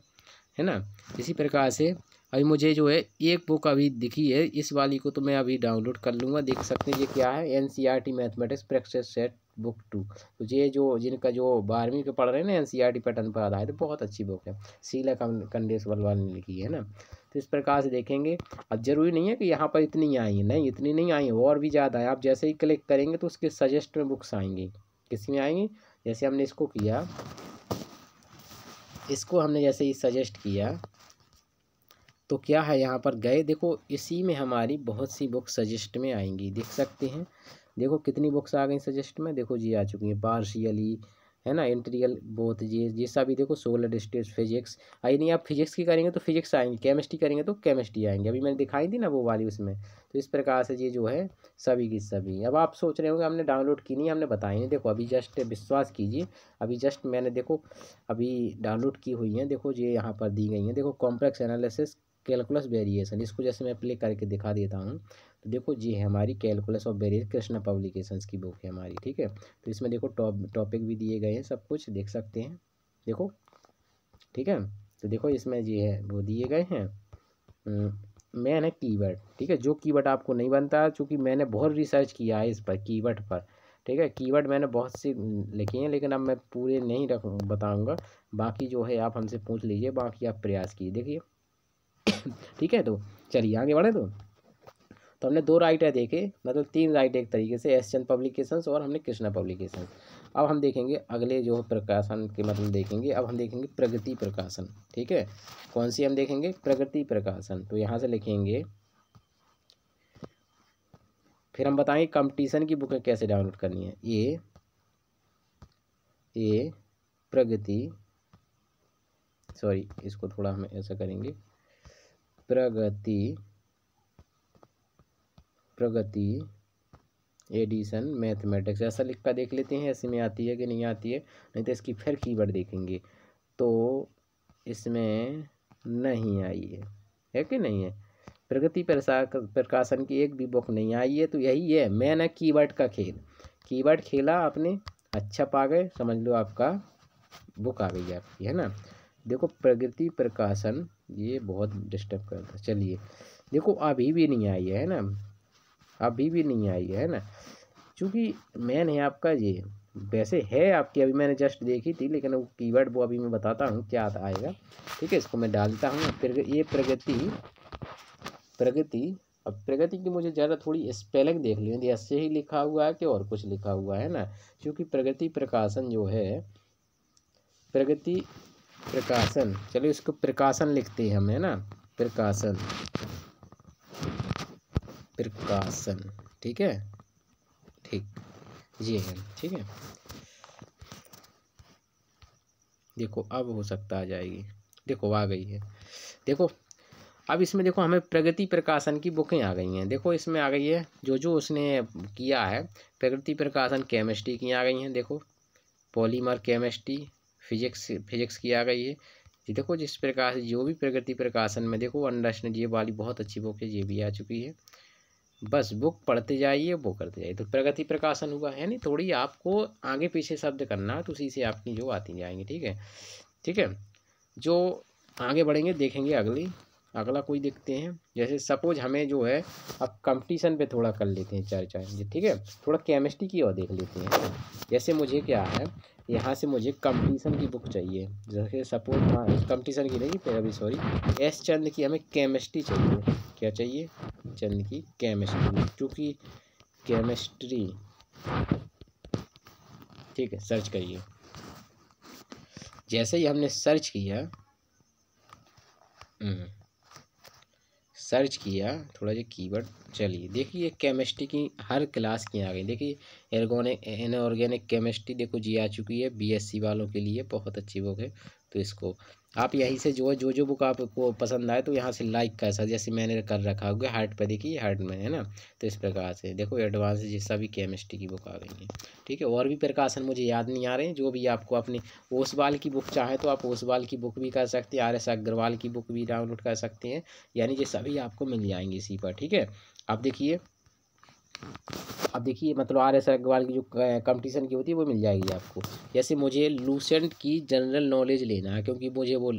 [SPEAKER 1] है ना इसी प्रकार से अभी मुझे जो है एक बुक अभी दिखी है इस वाली को तो मैं अभी डाउनलोड कर लूँगा देख सकते हैं ये क्या है N C R T mathematics practice set book two तो ये जो जिनका जो बारहवीं के पढ़ रहे हैं ना N C R T pattern पर आधारित तो बहुत अच्छी बुक है सीला कंडेश वाले ने लिखी है ना तो इस प्रकार से देखेंगे अब ज़रूरी नहीं है कि यहाँ पर इतनी आई नहीं इतनी नहीं आई और भी ज़्यादा है आप जैसे ही क्लिक करेंगे तो उसके सजेस्ट में बुक्स आएंगी किस में आएंगी जैसे हमने इसको किया इसको हमने जैसे ही सजेस्ट किया तो क्या है यहाँ पर गए देखो इसी में हमारी बहुत सी बुक्स सजेस्ट में आएंगी देख सकते हैं देखो कितनी बुक्स आ गई सजेस्ट में देखो जी आ चुकी हैं पार्शियली है ना इंटीरियल बोथ ये ये भी देखो सोलर डिस्टेंस फिजिक्स आई नहीं आप फिजिक्स की करेंगे तो फिजिक्स आएंगे केमिस्ट्री करेंगे तो केमिस्ट्री आएंगे अभी मैंने दिखाई दी ना वो वाली उसमें तो इस प्रकार से ये जो है सभी की सभी अब आप सोच रहे होंगे हमने डाउनलोड की नहीं हमने बताई नहीं देखो अभी जस्ट विश्वास कीजिए अभी जस्ट मैंने देखो अभी डाउनलोड की हुई है देखो ये यहाँ पर दी गई हैं देखो कॉम्प्लेक्स एनालिसिस कैलकुलस वेरिएशन इसको जैसे मैं प्ले करके दिखा देता हूँ तो देखो जी है हमारी calculus of variations Krishna publications की बुक है हमारी ठीक है तो इसमें देखो टॉप टॉपिक भी दिए गए हैं सब कुछ देख सकते हैं देखो ठीक है तो देखो इसमें जी है वो दिए गए हैं मैन है कीवर्ड ठीक है जो कीवर्ड आपको नहीं बनता चूँकि मैंने बहुत रिसर्च किया है इस पर कीवर्ड पर ठीक है कीवर्ड मैंने बहुत सी लिखी हैं लेकिन अब मैं पूरे नहीं रख बताऊँगा बाकी जो है आप हमसे पूछ लीजिए बाकी आप प्रयास कीजिए देखिए ठीक है तो चलिए आगे बढ़े तो तो हमने दो राइटर देखे मतलब तीन राइट एक तरीके से एस चंद पब्लिकेशंस और हमने कृष्णा पब्लिकेशन अब हम देखेंगे अगले जो प्रकाशन के मतलब देखेंगे अब हम देखेंगे प्रगति प्रकाशन ठीक है कौन सी हम देखेंगे प्रगति प्रकाशन तो यहाँ से लिखेंगे फिर हम बताएंगे कंपटीशन की बुकें कैसे डाउनलोड करनी है ये ये प्रगति सॉरी इसको थोड़ा हम ऐसा करेंगे प्रगति प्रगति एडिशन मैथमेटिक्स ऐसा लिख कर देख लेते हैं ऐसे में आती है कि नहीं आती है नहीं तो इसकी फिर कीवर्ड देखेंगे तो इसमें नहीं आई है है कि नहीं है प्रगति प्रकाशन की एक भी बुक नहीं आई है तो यही है मैंने कीवर्ड का खेल कीवर्ड खेला आपने अच्छा पा गए समझ लो आपका बुक आ गई आपकी है ना देखो प्रगति प्रकाशन ये बहुत डिस्टर्ब करता है चलिए देखो अभी भी नहीं आई है ना अभी भी नहीं आई है ना चूँकि मैन है आपका ये वैसे है आपकी अभी मैंने जस्ट देखी थी लेकिन वो कीवर्ड वो अभी मैं बताता हूँ क्या आएगा ठीक है इसको मैं डालता हूँ ये प्रगति प्रगति अब प्रगति की मुझे ज़्यादा थोड़ी स्पेलिंग देख ली ऐसे ही लिखा हुआ है कि और कुछ लिखा हुआ है ना क्योंकि प्रगति प्रकाशन जो है प्रगति प्रकाशन चलो इसको प्रकाशन लिखते हैं हम है ना प्रकाशन प्रकाशन ठीक है ठीक जी हम ठीक है देखो अब हो सकता आ जाएगी देखो आ गई है देखो अब इसमें देखो हमें प्रगति प्रकाशन की बुकें आ गई हैं देखो इसमें आ गई है जो जो उसने किया है प्रगति प्रकाशन केमिस्ट्री की आ गई हैं देखो पॉलीमर केमिस्ट्री फिजिक्स फिजिक्स की आ गई है ये देखो जिस प्रकार से जो भी प्रगति प्रकाशन में देखो अंडरस्टैंड ये वाली बहुत अच्छी बुक है ये भी आ चुकी है बस बुक पढ़ते जाइए वो करते जाइए तो प्रगति प्रकाशन हुआ है नहीं थोड़ी आपको आगे पीछे शब्द करना है तो उसी से आपकी जो आती जाएंगी ठीक है ठीक है जो आगे बढ़ेंगे देखेंगे अगली अगला कोई देखते हैं जैसे सपोज हमें जो है अब कंपटीशन पे थोड़ा कर लेते हैं चर्चा ठीक है थोड़ा केमिस्ट्री की और देख लेते हैं जैसे मुझे क्या है यहाँ से मुझे कंपटीशन की बुक चाहिए जैसे हाँ, सपोज कंपटीशन की नहीं अभी सॉरी एस चंद की हमें केमिस्ट्री चाहिए क्या चाहिए चंद की केमिस्ट्री क्योंकि केमिस्ट्री ठीक है सर्च करिए जैसे ही हमने सर्च किया हम्म, सर्च किया थोड़ा ये कीवर्ड चलिए देखिए केमिस्ट्री की हर क्लास की आ गई देखिए एर्गोनिक इनऑर्गेनिक केमिस्ट्री देखो जी आ चुकी है बीएससी वालों के लिए बहुत अच्छी बुक है तो इसको आप यहीं से जो जो जो बुक आपको पसंद आए तो यहाँ से लाइक कर सकते जैसे मैंने कर रखा होगा हार्ट पर देखिए हार्ट में है ना तो इस प्रकार से देखो एडवांस जैसा भी केमिस्ट्री की बुक आ गई है ठीक है और भी प्रकाशन मुझे याद नहीं आ रहे हैं जो भी आपको अपनी ओसवाल की बुक चाहे तो आप ओसवाल की बुक भी कर सकते हैं आर एस अग्रवाल की बुक भी डाउनलोड कर सकते हैं यानी ये सभी आपको मिल जाएंगे इसी पर ठीक है आप देखिए अब देखिए मतलब आर एस अग्रवाल की जो कंपटीशन की होती है वो मिल जाएगी आपको जैसे मुझे लूसेंट की जनरल नॉलेज लेना है क्योंकि मुझे वो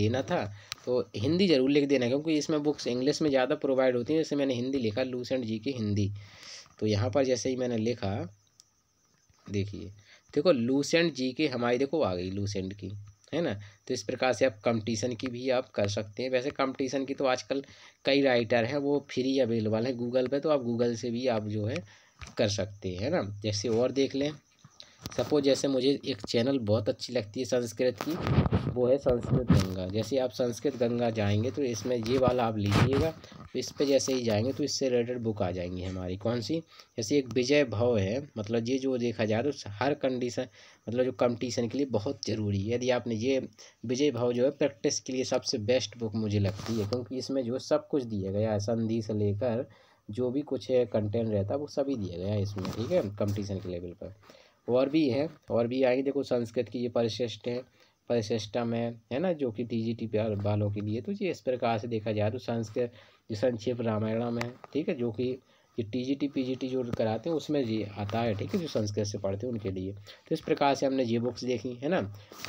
[SPEAKER 1] लेना था तो हिंदी ज़रूर लिख देना क्योंकि इसमें बुक्स इंग्लिश में ज़्यादा प्रोवाइड होती हैं जैसे मैंने हिंदी लिखा लूसेंट जी की हिंदी तो यहाँ पर जैसे ही मैंने लिखा देखिए देखो लूसेंट जी के हमारी देखो आ गई लूसेंट की है ना तो इस प्रकार से आप कंपटीशन की भी आप कर सकते हैं वैसे कंपटीशन की तो आजकल कई राइटर हैं वो फ्री अवेलेबल है गूगल पे तो आप गूगल से भी आप जो है कर सकते हैं ना जैसे और देख लें सपोज जैसे मुझे एक चैनल बहुत अच्छी लगती है संस्कृत की वो है संस्कृत गंगा जैसे आप संस्कृत गंगा जाएंगे तो इसमें ये वाला आप लीजिएगा तो इस पर जैसे ही जाएंगे तो इससे रिलेटेड बुक आ जाएंगी हमारी कौन सी जैसे एक विजय भाव है मतलब ये जो देखा जाए तो हर कंडीशन मतलब जो कंपटीशन के लिए बहुत ज़रूरी है यदि आपने ये विजय भाव जो है प्रैक्टिस के लिए सबसे बेस्ट बुक मुझे लगती है क्योंकि इसमें जो सब कुछ दिया गया है संधि से लेकर जो भी कुछ है कंटेंट रहता है वो सभी दिया गया है इसमें ठीक है कंपटीशन के लेवल पर और भी है और भी आएंगे देखो संस्कृत की ये परिशिष्ट है परिशिष्टम है है ना जो कि टी वालों के लिए तो ये इस प्रकार से देखा जाए तो संस्कृत जो संक्षेप रामायणम है ठीक है जो कि ये T G T P G T जो कराते हैं उसमें ये आता है ठीक है जो संस्कृत से पढ़ते हैं उनके लिए तो इस प्रकार से हमने ये बुक्स देखी है ना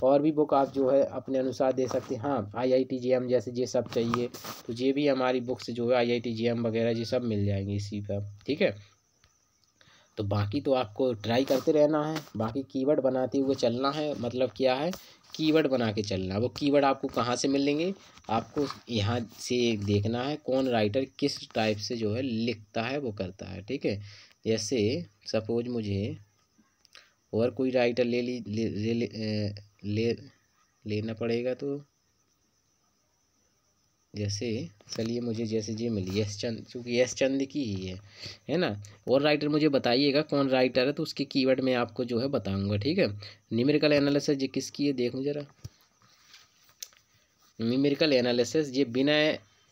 [SPEAKER 1] और भी बुक आप जो है अपने अनुसार दे सकते हैं हाँ आई आई टी जी एम जैसे ये सब चाहिए तो ये भी हमारी बुक्स जो है आई आई टी जी एम वगैरह ये सब मिल जाएंगी इसी पर ठीक है तो बाकी तो आपको ट्राई करते रहना है बाकी कीवर्ड बनाते हुए चलना है मतलब क्या है कीवर्ड बना के चलना वो कीवर्ड आपको कहाँ से मिलेंगे आपको यहाँ से देखना है कौन राइटर किस टाइप से जो है लिखता है वो करता है ठीक है जैसे सपोज मुझे और कोई राइटर ले ली ले ले, ले, ले लेना पड़ेगा तो जैसे चलिए मुझे जैसे जी मिली यश चंद चूँकि यश चंद की ही है है ना और राइटर मुझे बताइएगा कौन राइटर है तो उसके कीवर्ड में आपको जो है बताऊंगा ठीक है न्यूमेरिकल एनालिसिस ये किसकी है देखूँ ज़रा न्यूमेरिकल एनालिसिस ये बिना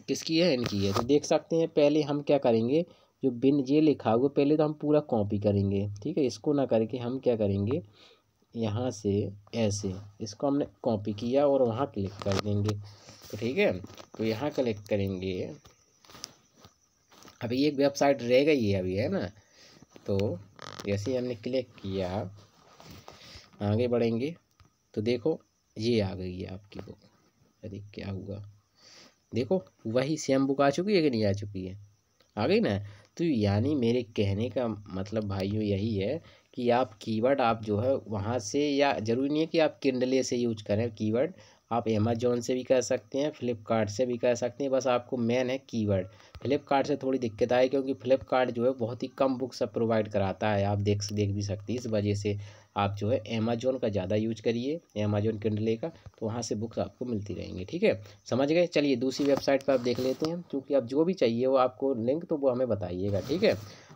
[SPEAKER 1] किसकी है इनकी है तो देख सकते हैं पहले हम क्या करेंगे जो बिन ये लिखा हुआ पहले तो हम पूरा कॉपी करेंगे ठीक है इसको ना करके हम क्या करेंगे यहाँ से ऐसे इसको हमने कॉपी किया और वहाँ क्लिक कर देंगे तो ठीक है तो यहाँ कलेक्ट करेंगे अभी एक वेबसाइट रह गई है अभी है ना तो जैसे हमने क्लिक किया आगे बढ़ेंगे तो देखो ये आ गई है आपकी बुक अरे क्या हुआ देखो वही सेम बुक आ चुकी है कि नहीं आ चुकी है आ गई ना तो यानी मेरे कहने का मतलब भाइयों यही है कि आप कीवर्ड आप जो है वहाँ से या ज़रूरी नहीं है कि आप किंडले से यूज करें कीवर्ड आप अमेजोन से भी कर सकते हैं फ्लिपकार्ट से भी कर सकते हैं बस आपको मेन है कीवर्ड फ्लिपकार्ट से थोड़ी दिक्कत आई क्योंकि फ्लिपकार्ट जो है बहुत ही कम बुक सब प्रोवाइड कराता है आप देख देख भी सकते हैं इस वजह से आप जो है अमेजोन का ज़्यादा यूज करिए अमेजोन किंडले का तो वहाँ से बुक्स आपको मिलती रहेंगी ठीक है समझ गए चलिए दूसरी वेबसाइट पर आप देख लेते हैं क्योंकि आप जो भी चाहिए वो आपको लिंक तो वो हमें बताइएगा ठीक है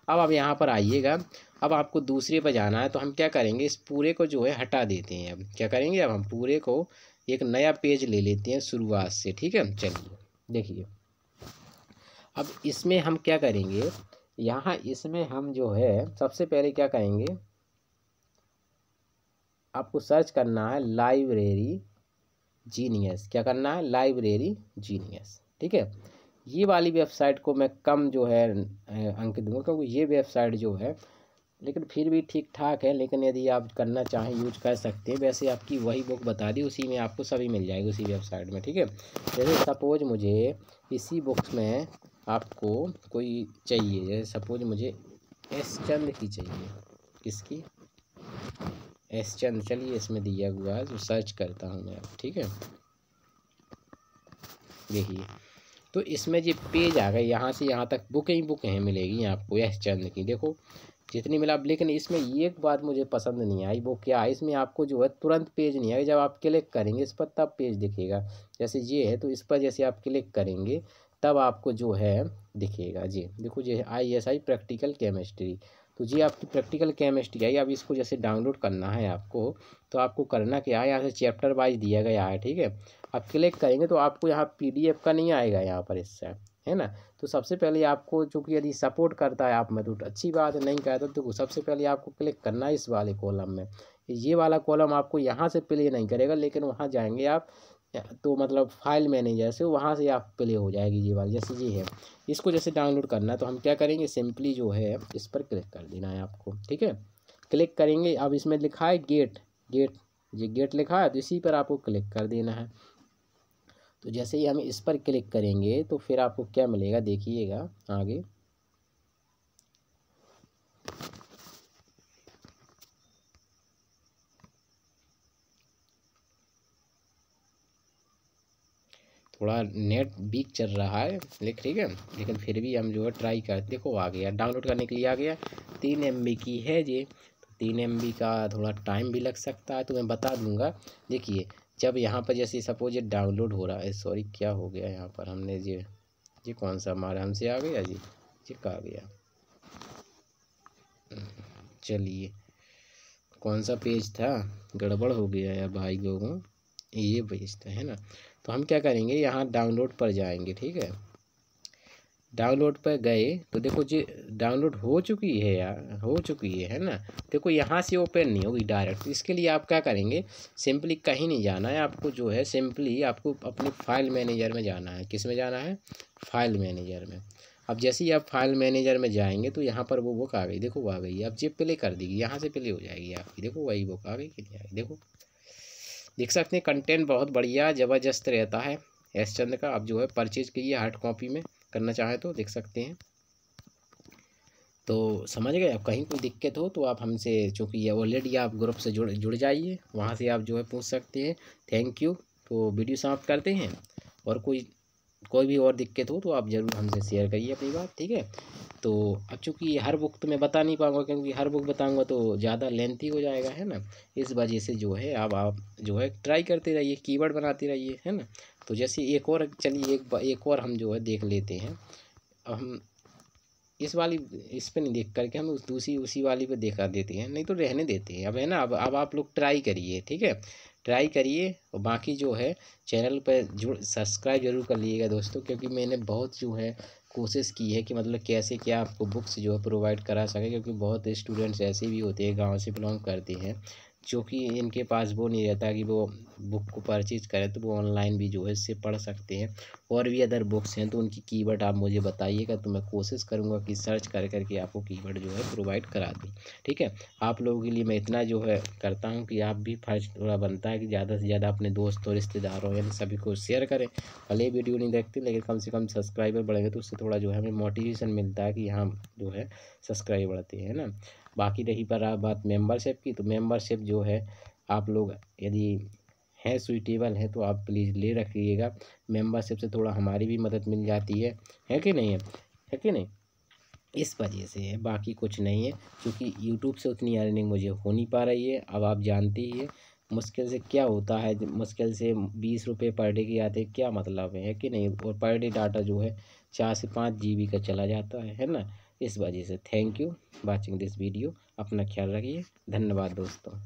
[SPEAKER 1] अब आप यहाँ पर आइएगा अब आपको दूसरे पर जाना है तो हम क्या करेंगे इस पूरे को जो है हटा देते हैं अब क्या करेंगे अब हम पूरे को एक नया पेज ले लेते हैं शुरुआत से ठीक है चलिए देखिए अब इसमें हम क्या करेंगे यहाँ इसमें हम जो है सबसे पहले क्या करेंगे आपको सर्च करना है लाइब्रेरी जीनियस क्या करना है लाइब्रेरी जीनियस ठीक है ये वाली वेबसाइट को मैं कम जो है अंक दूंगा क्योंकि ये वेबसाइट जो है लेकिन फिर भी ठीक ठाक है लेकिन यदि आप करना चाहें यूज कर सकते हैं वैसे आपकी वही बुक बता दी उसी में आपको सभी मिल जाएगी उसी वेबसाइट में ठीक है जैसे सपोज मुझे इसी बुक्स में आपको कोई चाहिए जैसे सपोज मुझे एस चंद की चाहिए किसकी एस चंद चलिए इसमें दिया हुआ है जो सर्च करता हूँ मैं ठीक है देखिए तो इसमें जो पेज आ गए यहाँ से यहाँ तक बुकें ही बुकें हैं मिलेगी आपको एस चंद की देखो जितनी मिला आप लेकिन इसमें एक बात मुझे पसंद नहीं आई वो क्या है इसमें आपको जो है तुरंत पेज नहीं आएगा जब आप क्लिक करेंगे इस पर तब पेज दिखेगा जैसे ये है तो इस पर जैसे आप क्लिक करेंगे तब आपको जो है दिखेगा जी देखो जी आई एस आई प्रैक्टिकल केमिस्ट्री तो जी आपकी प्रैक्टिकल केमिस्ट्री आई अब इसको जैसे डाउनलोड करना है आपको तो आपको करना क्या है यहाँ से चैप्टर वाइज दिया गया है ठीक है आप क्लिक करेंगे तो आपको यहाँ पी का नहीं आएगा यहाँ पर इससे है ना तो सबसे पहले आपको चूँकि यदि सपोर्ट करता है आप में तो अच्छी बात है नहीं कहता तो सबसे पहले आपको क्लिक करना है इस वाले कॉलम में ये वाला कॉलम आपको यहाँ से प्ले नहीं करेगा लेकिन वहाँ जाएंगे आप तो मतलब फाइल मैनेजर से वहाँ से आप प्ले हो जाएगी ये वाली जैसे ये है इसको जैसे डाउनलोड करना है तो हम क्या करेंगे सिंपली जो है इस पर क्लिक कर देना है आपको ठीक है क्लिक करेंगे अब इसमें लिखा है गेट गेट ये गेट लिखा है तो इसी पर आपको क्लिक कर देना है तो जैसे ही हम इस पर क्लिक करेंगे तो फिर आपको क्या मिलेगा देखिएगा आगे थोड़ा नेट वीक चल रहा है लेकिन ठीक है लेकिन फिर भी हम जो है ट्राई कर देखो आ गया डाउनलोड करने के लिए आ गया तीन एम की है ये तो तीन एम का थोड़ा टाइम भी लग सकता है तो मैं बता दूंगा देखिए जब यहाँ पर जैसे सपोज ये डाउनलोड हो रहा है सॉरी क्या हो गया यहाँ पर हमने ये ये कौन सा हमारा हमसे आ गया जी ये कहा गया चलिए कौन सा पेज था गड़बड़ हो गया यार भाई लोगों ये पेज था है ना तो हम क्या करेंगे यहाँ डाउनलोड पर जाएंगे ठीक है डाउनलोड पर गए तो देखो जी डाउनलोड हो चुकी है यार हो चुकी है है ना देखो यहाँ से ओपन नहीं होगी डायरेक्ट इसके लिए आप क्या करेंगे सिंपली कहीं नहीं जाना है आपको जो है सिंपली आपको अपने फाइल मैनेजर में जाना है किस में जाना है फाइल मैनेजर में अब जैसे ही आप फाइल मैनेजर में जाएंगे तो यहाँ पर वो बुक आ गई देखो वो आ गई अब जी प्ले कर देगी यहाँ से प्ले हो जाएगी आपकी देखो वही बुक आ गई कि नहीं आ गई देखो देख सकते हैं कंटेंट बहुत बढ़िया ज़बरदस्त रहता है एस चंद का आप जो है परचेज़ कीजिए हार्ड कॉपी में करना चाहे तो देख सकते हैं तो समझ गए अब कहीं कोई दिक्कत हो तो आप हमसे चूँकि ये ऑलरेडी आप ग्रुप से जुड़ जुड़ जाइए वहाँ से आप जो है पूछ सकते हैं थैंक यू तो वीडियो समाप्त करते हैं और कोई कोई भी और दिक्कत हो तो आप ज़रूर हमसे शेयर करिए अपनी बात ठीक है तो अब चूँकि हर बुक तो मैं बता नहीं पाऊँगा क्योंकि हर बुक बताऊँगा तो ज़्यादा लेंथी हो जाएगा है ना इस वजह से जो है आप आप जो है ट्राई करते रहिए कीवर्ड बनाते रहिए है ना तो जैसे एक और चलिए एक एक और हम जो है देख लेते हैं हम इस वाली इस पर नहीं देख करके हम उस दूसरी उसी वाली पे देखा देते हैं नहीं तो रहने देते हैं अब है ना अब अब आप लोग ट्राई करिए ठीक है ट्राई करिए और बाकी जो है चैनल पर जुड़ सब्सक्राइब जरूर कर लीजिएगा दोस्तों क्योंकि मैंने बहुत जो है कोशिश की है कि मतलब कैसे क्या आपको बुक्स जो है प्रोवाइड करा सके क्योंकि बहुत स्टूडेंट्स ऐसे भी होते हैं गाँव से बिलोंग करते हैं क्योंकि इनके पास वो नहीं रहता कि वो बुक को परचेज करें तो वो ऑनलाइन भी जो है इससे पढ़ सकते हैं और भी अदर बुक्स हैं तो उनकी कीवर्ड आप मुझे बताइएगा तो मैं कोशिश करूँगा कि सर्च कर करके आपको कीवर्ड जो है प्रोवाइड करा दूँ ठीक है आप लोगों के लिए मैं इतना जो है करता हूँ कि आप भी फर्ज थोड़ा बनता है कि ज़्यादा से ज़्यादा अपने दोस्तों रिश्तेदारों यानी सभी को शेयर करें भले वीडियो नहीं देखते लेकिन कम से कम सब्सक्राइबर बढ़ेंगे तो उससे थोड़ा जो है हमें मोटिवेशन मिलता है कि हाँ जो है सब्सक्राइब बढ़ते हैं ना बाकी रही पर बात मेंबरशिप की तो मेंबरशिप जो है आप लोग यदि हैं सुइटेबल है तो आप प्लीज़ ले रखिएगा मेंबरशिप से थोड़ा हमारी भी मदद मिल जाती है है कि नहीं है है कि नहीं इस वजह से है बाकी कुछ नहीं है क्योंकि यूट्यूब से उतनी अर्निंग मुझे हो नहीं पा रही है अब आप जानते ही है मुश्किल से क्या होता है मुश्किल से बीस रुपये पर डे की आते क्या मतलब है कि नहीं और पर डे डाटा जो है चार से पाँच जी बी का चला जाता है है ना इस वजह से thank you watching this video अपना ख्याल रखिए धन्यवाद दोस्तों